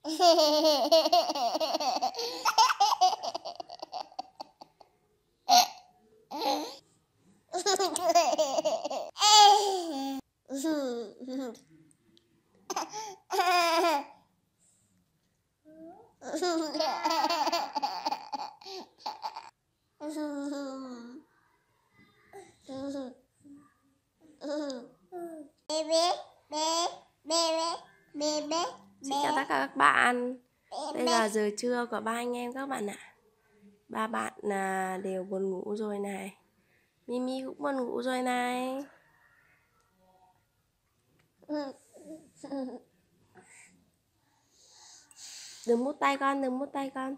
Baby, baby, baby, baby. Xin chào tất cả các bạn Bây giờ giờ trưa của ba anh em các bạn ạ Ba bạn là đều buồn ngủ rồi này Mimi cũng buồn ngủ rồi này Đừng mút tay con, đừng mút tay con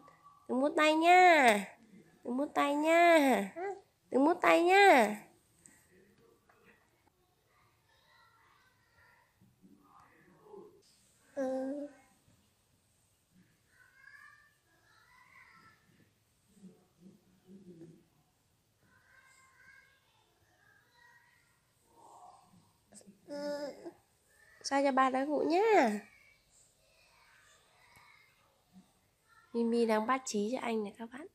Đừng mút tay nha Đừng mút tay nha Đừng mút tay nha Ừ. ừ. sao cho ba đã ngủ nhá Mimi đang bát trí cho anh này các bạn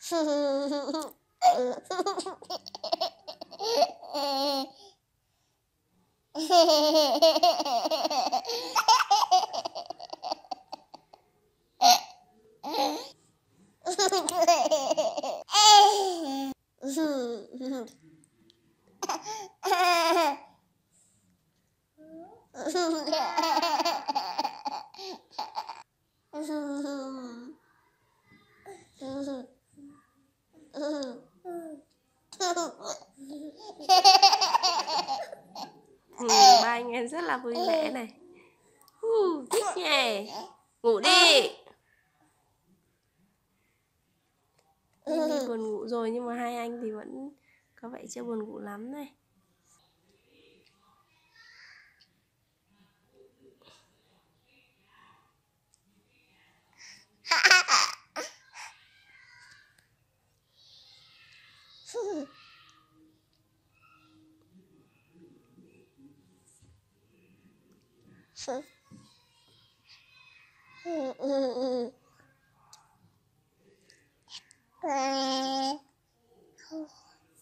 ừ, ba anh em rất là vui vẻ này uh, thích nhè, ngủ đi anh thì buồn ngủ rồi nhưng mà hai anh thì vẫn có vẻ chưa buồn ngủ lắm này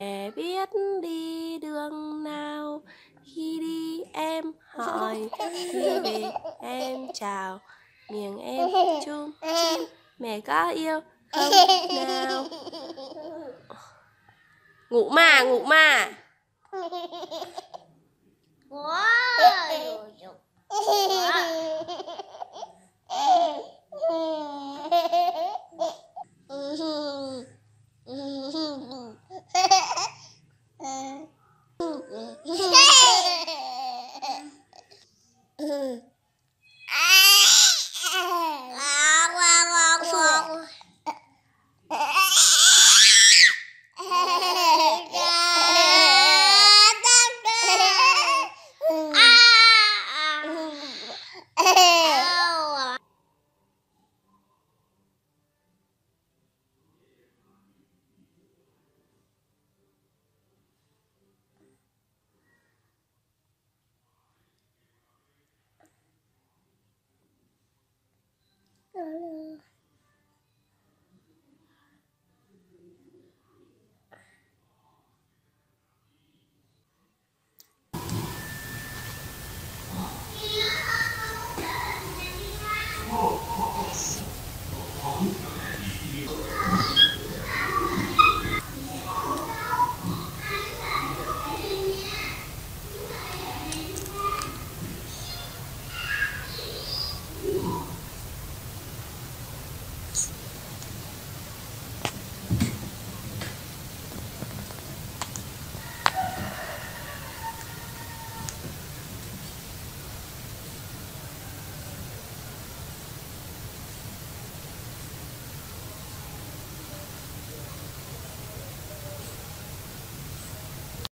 Mẹ biết đi đường nào Khi đi em hỏi Khi về em chào Miệng em chung chim Mẹ có yêu không nào Ngủ mà, ngủ mà Wow 와. 아.